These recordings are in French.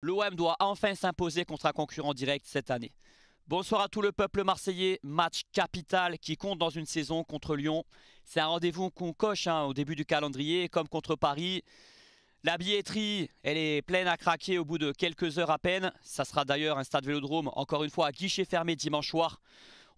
L'OM doit enfin s'imposer contre un concurrent direct cette année. Bonsoir à tout le peuple marseillais, match capital qui compte dans une saison contre Lyon. C'est un rendez-vous qu'on coche hein, au début du calendrier, comme contre Paris. La billetterie, elle est pleine à craquer au bout de quelques heures à peine. Ça sera d'ailleurs un stade vélodrome, encore une fois à guichet fermé dimanche soir.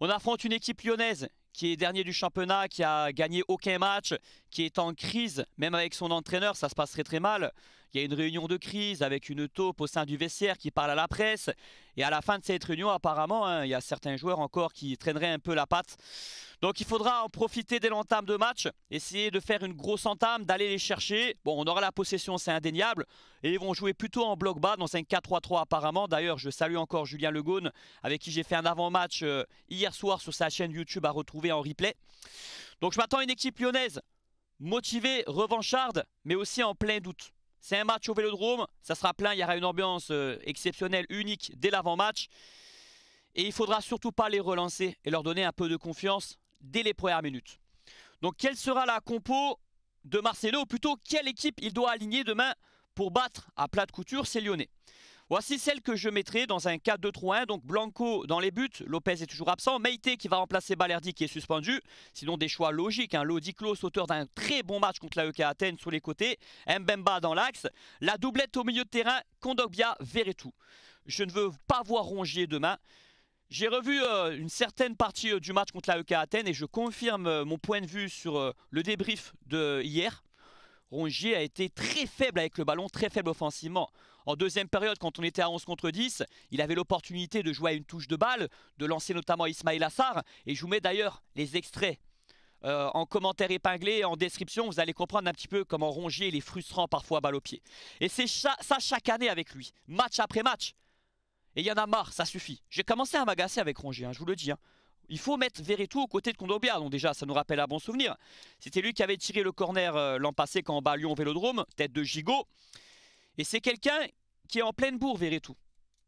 On affronte une équipe lyonnaise qui est dernier du championnat, qui a gagné aucun match, qui est en crise, même avec son entraîneur, ça se passerait très mal. Il y a une réunion de crise avec une taupe au sein du vestiaire qui parle à la presse. Et à la fin de cette réunion, apparemment, hein, il y a certains joueurs encore qui traîneraient un peu la patte. Donc il faudra en profiter dès l'entame de match, essayer de faire une grosse entame, d'aller les chercher. Bon, on aura la possession, c'est indéniable. Et ils vont jouer plutôt en bloc bas, dans un 4-3-3 apparemment. D'ailleurs, je salue encore Julien Legaune, avec qui j'ai fait un avant-match euh, hier soir sur sa chaîne YouTube à retrouver en replay. Donc je m'attends à une équipe lyonnaise motivé, revanchard, mais aussi en plein doute. C'est un match au Vélodrome, ça sera plein, il y aura une ambiance euh, exceptionnelle, unique, dès l'avant-match. Et il faudra surtout pas les relancer et leur donner un peu de confiance dès les premières minutes. Donc quelle sera la compo de Marcelo, ou plutôt quelle équipe il doit aligner demain pour battre à plat de couture ces Lyonnais Voici celle que je mettrai dans un 4-2-3-1. Donc Blanco dans les buts, Lopez est toujours absent. Meite qui va remplacer Balerdi qui est suspendu. Sinon des choix logiques. un hein. Lodi Klos, auteur d'un très bon match contre EK Athènes sur les côtés. Mbemba dans l'axe. La doublette au milieu de terrain, Kondogbia, tout. Je ne veux pas voir Rongier demain. J'ai revu euh, une certaine partie euh, du match contre la EK Athènes et je confirme euh, mon point de vue sur le débrief de hier. Rongier a été très faible avec le ballon, très faible offensivement. En deuxième période, quand on était à 11 contre 10, il avait l'opportunité de jouer à une touche de balle, de lancer notamment Ismail Assar. Et je vous mets d'ailleurs les extraits euh, en commentaire épinglé, en description, vous allez comprendre un petit peu comment Rongier est frustrant parfois balle au pied. Et c'est ça chaque année avec lui, match après match. Et il y en a marre, ça suffit. J'ai commencé à m'agacer avec Rongier, hein, je vous le dis. Hein. Il faut mettre Veretout aux côtés de Kondogbia, donc déjà ça nous rappelle un bon souvenir. C'était lui qui avait tiré le corner euh, l'an passé quand on bat Lyon Vélodrome, tête de gigot. Et c'est quelqu'un qui est en pleine bourre Veretout.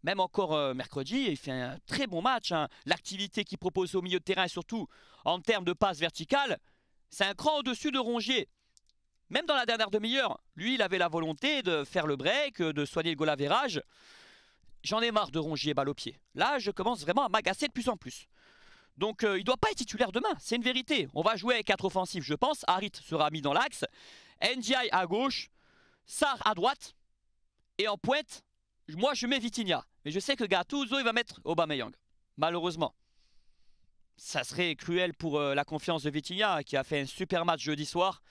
Même encore euh, mercredi, il fait un très bon match. Hein. L'activité qu'il propose au milieu de terrain surtout en termes de passes verticale, c'est un cran au-dessus de Rongier. Même dans la dernière demi-heure, lui, il avait la volonté de faire le break, euh, de soigner le goal J'en ai marre de Rongier balle au pied. Là, je commence vraiment à m'agacer de plus en plus. Donc euh, il ne doit pas être titulaire demain, c'est une vérité. On va jouer avec 4 offensifs, je pense. Harit sera mis dans l'axe. NGI à gauche, Sar à droite. Et en pointe, moi je mets Vitinha. Mais je sais que Gattuso, il va mettre Aubameyang. Malheureusement. Ça serait cruel pour euh, la confiance de Vitinha, qui a fait un super match jeudi soir.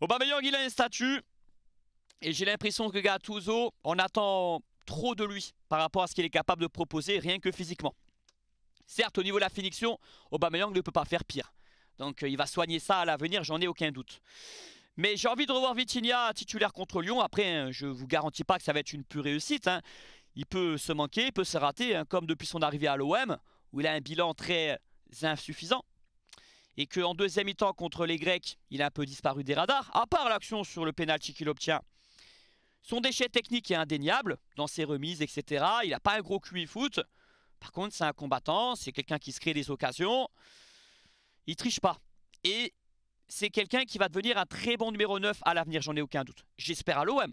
Aubameyang, il a un statut. Et j'ai l'impression que Gattuso, on attend trop de lui par rapport à ce qu'il est capable de proposer, rien que physiquement. Certes, au niveau de la finition, Aubameyang ne peut pas faire pire. Donc euh, il va soigner ça à l'avenir, j'en ai aucun doute. Mais j'ai envie de revoir Vitinha titulaire contre Lyon. Après, hein, je ne vous garantis pas que ça va être une pure réussite. Hein. Il peut se manquer, il peut se rater, hein, comme depuis son arrivée à l'OM, où il a un bilan très insuffisant. Et qu'en deuxième mi-temps contre les Grecs, il a un peu disparu des radars, à part l'action sur le pénalty qu'il obtient. Son déchet technique est indéniable dans ses remises, etc. Il n'a pas un gros QI foot. Par contre, c'est un combattant, c'est quelqu'un qui se crée des occasions. Il triche pas. Et c'est quelqu'un qui va devenir un très bon numéro 9 à l'avenir, j'en ai aucun doute. J'espère à l'OM.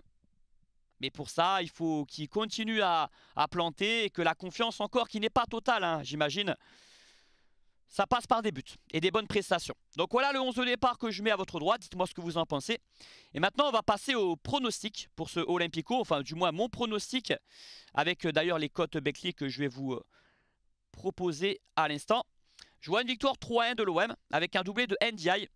Mais pour ça, il faut qu'il continue à, planter et que la confiance encore, qui n'est pas totale, hein, j'imagine, ça passe par des buts et des bonnes prestations. Donc voilà le 11 de départ que je mets à votre droite. dites-moi ce que vous en pensez. Et maintenant on va passer au pronostic pour ce Olympico, enfin du moins mon pronostic, avec euh, d'ailleurs les cotes Beckley que je vais vous euh, proposer à l'instant. Je vois une victoire 3-1 de l'OM avec un doublé de NDI.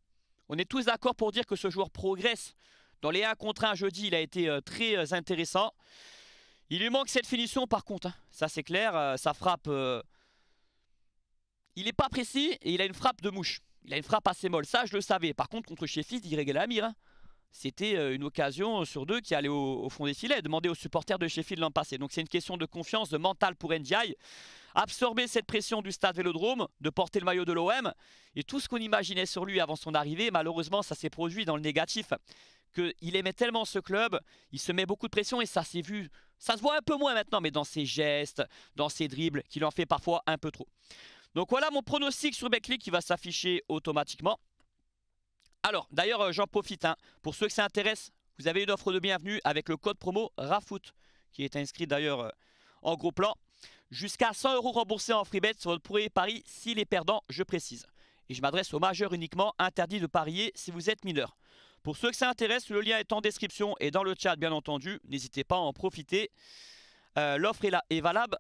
On est tous d'accord pour dire que ce joueur progresse. Dans les 1 contre 1 jeudi, il a été euh, très intéressant. Il lui manque cette finition par contre, hein. ça c'est clair, ça frappe... Il est pas précis et il a une frappe de mouche. Il a une frappe assez molle, ça je le savais. Par contre, contre Sheffield, il Amir. Hein. C'était euh, une occasion euh, sur deux qui allait au, fond des filets. Demander aux supporters de Sheffield l'an passé. Donc c'est une question de confiance, de mental pour Ndiaye. Absorber cette pression du stade Vélodrome, de porter le maillot de l'OM. Et tout ce qu'on imaginait sur lui avant son arrivée, malheureusement, ça s'est produit dans le négatif. Que Qu'il aimait tellement ce club, il se met beaucoup de pression et ça s'est vu ça se voit un peu moins maintenant, mais dans ses gestes, dans ses dribbles, qu'il en fait parfois un peu trop. Donc voilà mon pronostic sur Beckley qui va s'afficher automatiquement. Alors, d'ailleurs, euh, j'en profite. Hein. pour ceux que ça intéresse, vous avez une offre de bienvenue avec le code promo RAFOOT, qui est inscrit d'ailleurs euh, en gros plan. Jusqu'à 100 euros remboursés en free sur votre premier pari, s'il est perdant, je précise. Et je m'adresse aux majeurs uniquement, interdit de parier si vous êtes mineur. Pour ceux que ça intéresse, le lien est en description et dans le chat, bien entendu. N'hésitez pas à en profiter. Euh, l'offre est, est valable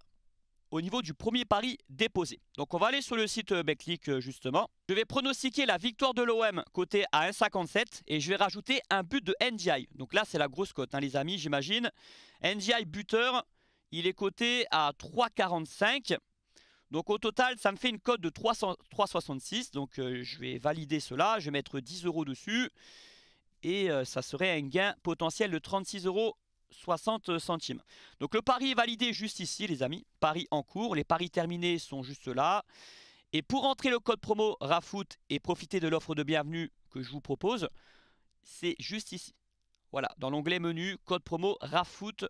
au niveau du premier pari déposé. Donc on va aller sur le site euh, Betclic euh, justement. Je vais pronostiquer la victoire de l'OM côté à 1,57 et je vais rajouter un but de NDI. Donc là c'est la grosse cote hein, les amis j'imagine. NDI buteur, il est coté à 3,45. Donc au total ça me fait une cote de 3,66. Donc euh, je vais valider cela, je vais mettre 10 euros dessus. Et ça serait un gain potentiel de 36 euros 60 centimes. Donc le pari est validé juste ici les amis, paris en cours, les paris terminés sont juste là. Et pour entrer le code promo RAFOOT et profiter de l'offre de bienvenue que je vous propose, c'est juste ici. Voilà, dans l'onglet menu, code promo RAFOOT.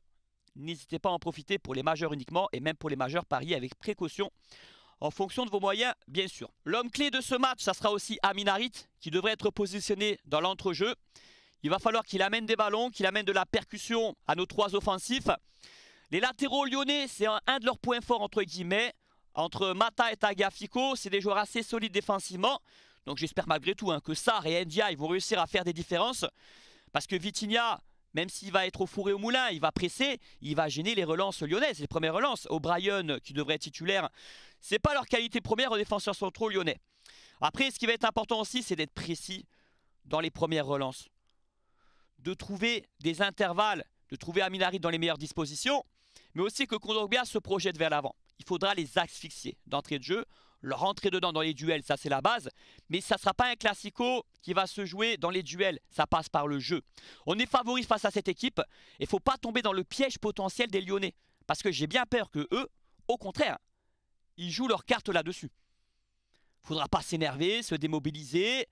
N'hésitez pas à en profiter pour les majeurs uniquement et même pour les majeurs paris avec précaution en fonction de vos moyens, bien sûr. L'homme clé de ce match, ça sera aussi Aminarit qui devrait être positionné dans l'entrejeu. Il va falloir qu'il amène des ballons, qu'il amène de la percussion à nos trois offensifs. Les latéraux lyonnais, c'est un, de leurs points forts entre guillemets. Entre Mata et Tagafico, c'est des joueurs assez solides défensivement. Donc j'espère malgré tout hein, que Sar et Ndia ils vont réussir à faire des différences. Parce que Vitinha, même s'il va être au fourré au moulin, il va presser, il va gêner les relances lyonnaises, les premières relances. O'Brien, qui devrait être titulaire, c'est pas leur qualité première aux défenseurs centraux lyonnais. Après, ce qui va être important aussi, c'est d'être précis dans les premières relances de trouver des intervalles, de trouver Aminari dans les meilleures dispositions, mais aussi que Kondogbia se projette vers l'avant. Il faudra les asphyxier d'entrée de jeu, leur rentrer dedans dans les duels, ça c'est la base, mais ça ne sera pas un classico qui va se jouer dans les duels, ça passe par le jeu. On est favori face à cette équipe et faut pas tomber dans le piège potentiel des Lyonnais, parce que j'ai bien peur que eux, au contraire, ils jouent leur carte là-dessus. Faudra pas s'énerver, se démobiliser.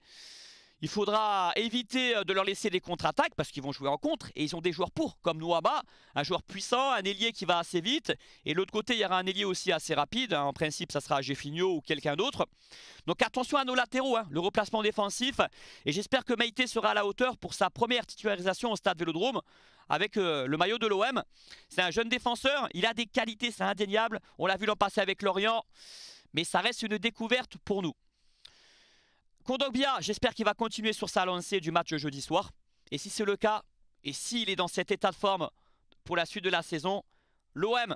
Il faudra éviter euh, de leur laisser des contre-attaques parce qu'ils vont jouer en contre et ils ont des joueurs pour, comme bas. un joueur puissant, un ailier qui va assez vite. Et de l'autre côté, il y aura un ailier aussi assez rapide. En principe, ça sera Jeffinho ou quelqu'un d'autre. Donc attention à nos latéraux, hein, le replacement défensif. Et j'espère que Maïté sera à la hauteur pour sa première titularisation au stade Vélodrome avec euh, le maillot de l'OM. C'est un jeune défenseur, il a des qualités, c'est indéniable. On l'a vu l'an passé avec Lorient, mais ça reste une découverte pour nous. Kondogbia, j'espère qu'il va continuer sur sa lancée du match jeudi soir. Et si c'est le cas, et s'il est dans cet état de forme pour la suite de la saison, l'OM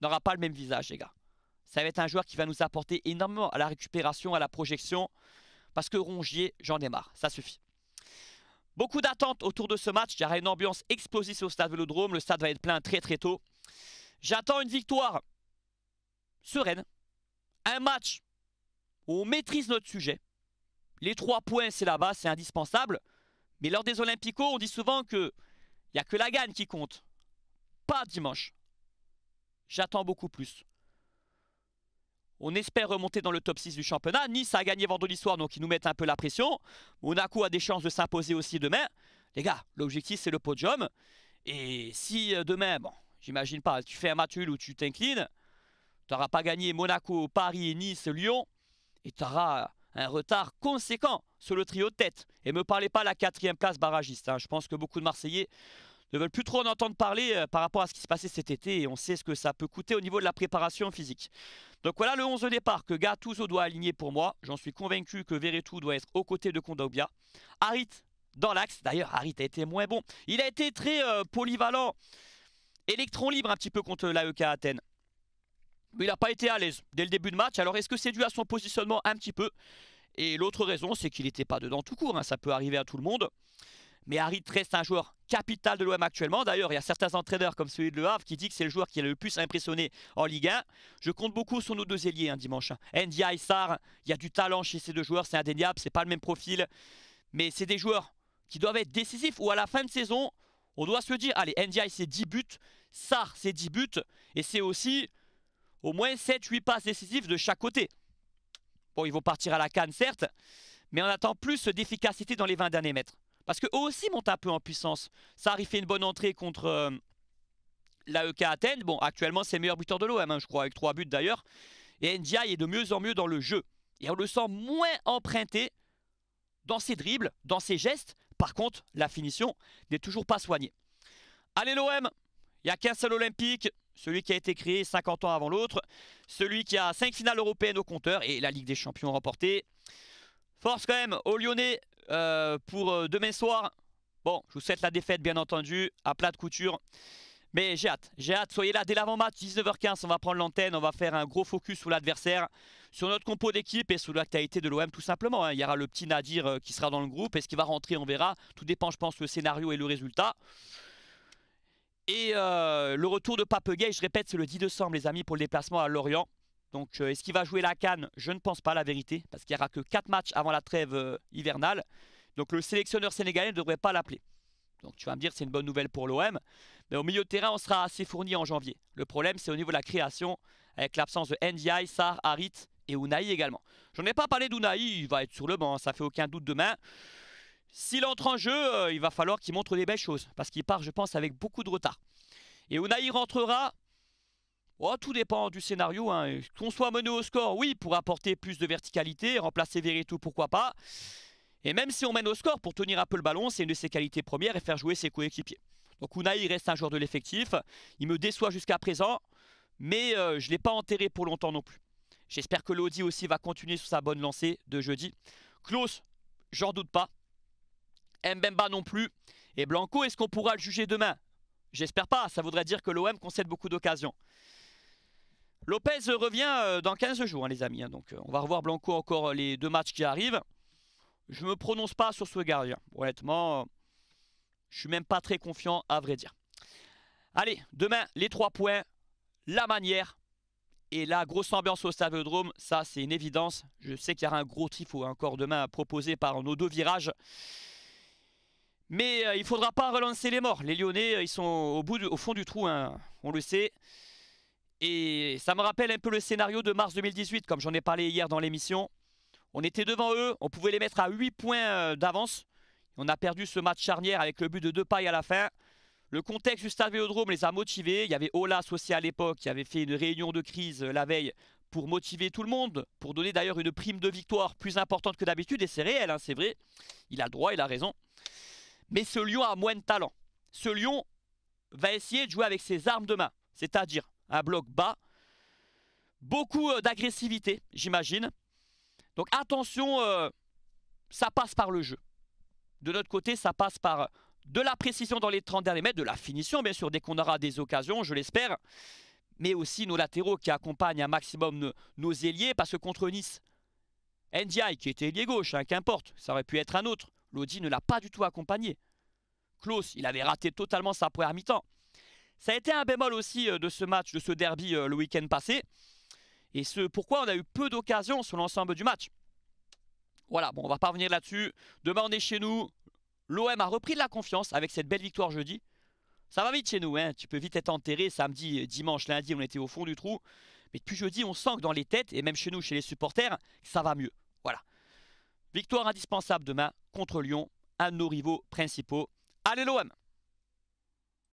n'aura pas le même visage, les gars. Ça va être un joueur qui va nous apporter énormément à la récupération, à la projection, parce que Rongier, j'en ai marre, ça suffit. Beaucoup d'attentes autour de ce match, il y une ambiance explosive au stade Vélodrome, le stade va être plein très très tôt. J'attends une victoire sereine, un match où on maîtrise notre sujet, les trois points, c'est là-bas, c'est indispensable. Mais lors des Olympicos, on dit souvent que il n'y a que la gagne qui compte. Pas dimanche. J'attends beaucoup plus. On espère remonter dans le top 6 du championnat. Nice a gagné vendredi soir, donc ils nous mettent un peu la pression. Monaco a des chances de s'imposer aussi demain. Les gars, l'objectif, c'est le podium. Et si euh, demain, bon, j'imagine pas, tu fais un match ou tu t'inclines, tu n'auras pas gagné Monaco, Paris, Nice, Lyon, et tu auras un retard conséquent sur le trio de tête. Et me parlez pas la quatrième place barragiste. Hein. Je pense que beaucoup de Marseillais ne veulent plus trop en entendre parler euh, par rapport à ce qui se passait cet été. Et on sait ce que ça peut coûter au niveau de la préparation physique. Donc voilà le 11 de départ que Gattuso doit aligner pour moi. J'en suis convaincu que Veretout doit être aux côtés de Kondogbia. Harit dans l'axe. D'ailleurs, Harit a été moins bon. Il a été très euh, polyvalent. Électron libre un petit peu contre l'AEK Athènes il n'a pas été à l'aise dès le début de match. Alors est-ce que c'est dû à son positionnement un petit peu Et l'autre raison, c'est qu'il n'était pas dedans tout court. Hein. Ça peut arriver à tout le monde. Mais Harit reste un joueur capital de l'OM actuellement. D'ailleurs, il y a certains entraîneurs comme celui de Le Havre qui dit que c'est le joueur qui a le plus impressionné en Ligue 1. Je compte beaucoup sur nos deux ailiers un hein, dimanche. Hein. Ndia et Sar, il y a du talent chez ces deux joueurs, c'est indéniable, c'est pas le même profil. Mais c'est des joueurs qui doivent être décisifs ou à la fin de saison, on doit se dire, allez, Ndiaye c'est 10 buts, Sar c'est 10 buts, et c'est aussi au moins 7-8 passes décisives de chaque côté. Bon, ils vont partir à la canne, certes, mais on attend plus d'efficacité dans les 20 derniers mètres. Parce qu'eux aussi montent un peu en puissance. Ça fait une bonne entrée contre euh, l'AEK Athènes. Bon, actuellement, c'est le meilleur buteur de l'OM, hein, je crois, avec 3 buts d'ailleurs. Et Ndiaye est de mieux en mieux dans le jeu. Et on le sent moins emprunté dans ses dribbles, dans ses gestes. Par contre, la finition n'est toujours pas soignée. Allez l'OM, il n'y a qu'un seul olympique, celui qui a été créé 50 ans avant l'autre, celui qui a 5 finales européennes au compteur et la Ligue des Champions remportée. Force quand même aux Lyonnais euh, pour euh, demain soir. Bon, je vous souhaite la défaite bien entendu, à plat de couture. Mais j'ai hâte, j'ai hâte, soyez là dès l'avant-match, 19h15, on va prendre l'antenne, on va faire un gros focus sur l'adversaire, sur notre compo d'équipe et sur l'actualité de l'OM tout simplement. Hein. Il y aura le petit Nadir euh, qui sera dans le groupe, est-ce qu'il va rentrer, on verra. Tout dépend je pense le scénario et le résultat. Et euh, le retour de Pape Gay, je répète, c'est le 10 décembre, les amis, pour le déplacement à Lorient. Donc, euh, est-ce qu'il va jouer la canne Je ne pense pas, la vérité, parce qu'il n'y aura que 4 matchs avant la trêve euh, hivernale. Donc, le sélectionneur sénégalais ne devrait pas l'appeler. Donc, tu vas me dire, c'est une bonne nouvelle pour l'OM. Mais au milieu de terrain, on sera assez fourni en janvier. Le problème, c'est au niveau de la création, avec l'absence de Ndiaye, Sar, Harit et Unai également. J'en ai pas parlé d'Unai, il va être sur le banc, hein, ça fait aucun doute demain. S'il entre en jeu, euh, il va falloir qu'il montre des belles choses. Parce qu'il part, je pense, avec beaucoup de retard. Et Unai rentrera. Oh, tout dépend du scénario. Hein. Qu'on soit mené au score, oui, pour apporter plus de verticalité, remplacer Veretout, pourquoi pas. Et même si on mène au score, pour tenir un peu le ballon, c'est une de ses qualités premières et faire jouer ses coéquipiers. Donc Unai reste un joueur de l'effectif. Il me déçoit jusqu'à présent, mais euh, je ne l'ai pas enterré pour longtemps non plus. J'espère que l'Audi aussi va continuer sur sa bonne lancée de jeudi. Klaus, j'en doute pas. Mbemba non plus. Et Blanco, est-ce qu'on pourra le juger demain J'espère pas, ça voudrait dire que l'OM concède beaucoup d'occasions. Lopez revient euh, dans 15 jours, hein, les amis. Hein. donc euh, on va revoir Blanco encore euh, les deux matchs qui arrivent. Je ne me prononce pas sur ce gardien. Honnêtement, je suis même pas très confiant, à vrai dire. Allez, demain, les trois points, la manière et la grosse ambiance au Stavodrome. Ça, c'est une évidence. Je sais qu'il y aura un gros trifle hein, encore demain proposé par nos deux virages. Mais euh, il ne faudra pas relancer les morts. Les Lyonnais, euh, ils sont au, bout fond du trou, hein. on le sait. Et ça me rappelle un peu le scénario de mars 2018, comme j'en ai parlé hier dans l'émission. On était devant eux, on pouvait les mettre à 8 points euh, d'avance. On a perdu ce match charnière avec le but de deux pailles à la fin. Le contexte du stade Vélodrome les a motivés. Il y avait Olas aussi à l'époque qui avait fait une réunion de crise la veille pour motiver tout le monde, pour donner d'ailleurs une prime de victoire plus importante que d'habitude. Et c'est réel, hein, c'est vrai. Il a le droit, il a raison. Mais ce lion a moins de talent. Ce lion va essayer de jouer avec ses armes de main, c'est-à-dire un bloc bas, beaucoup euh, d'agressivité, j'imagine. Donc attention, euh, ça passe par le jeu. De notre côté, ça passe par euh, de la précision dans les 30 derniers mètres, de la finition bien sûr, dès qu'on aura des occasions, je l'espère, mais aussi nos latéraux qui accompagnent un maximum nos, ailiers, parce que contre Nice, NDI qui était ailier gauche, hein, qu'importe, ça aurait pu être un autre, Lodi ne l'a pas du tout accompagné. Klaus, il avait raté totalement sa première mi-temps. Ça a été un bémol aussi euh, de ce match, de ce derby euh, le week-end passé. Et ce pourquoi on a eu peu d'occasions sur l'ensemble du match. Voilà, bon, on va pas revenir là-dessus. Demain, on est chez nous. L'OM a repris de la confiance avec cette belle victoire jeudi. Ça va vite chez nous, hein. tu peux vite être enterré. Samedi, dimanche, lundi, on était au fond du trou. Mais depuis jeudi, on sent que dans les têtes, et même chez nous, chez les supporters, ça va mieux. Voilà. Victoire indispensable demain contre Lyon, à nos rivaux principaux. Allez l'OM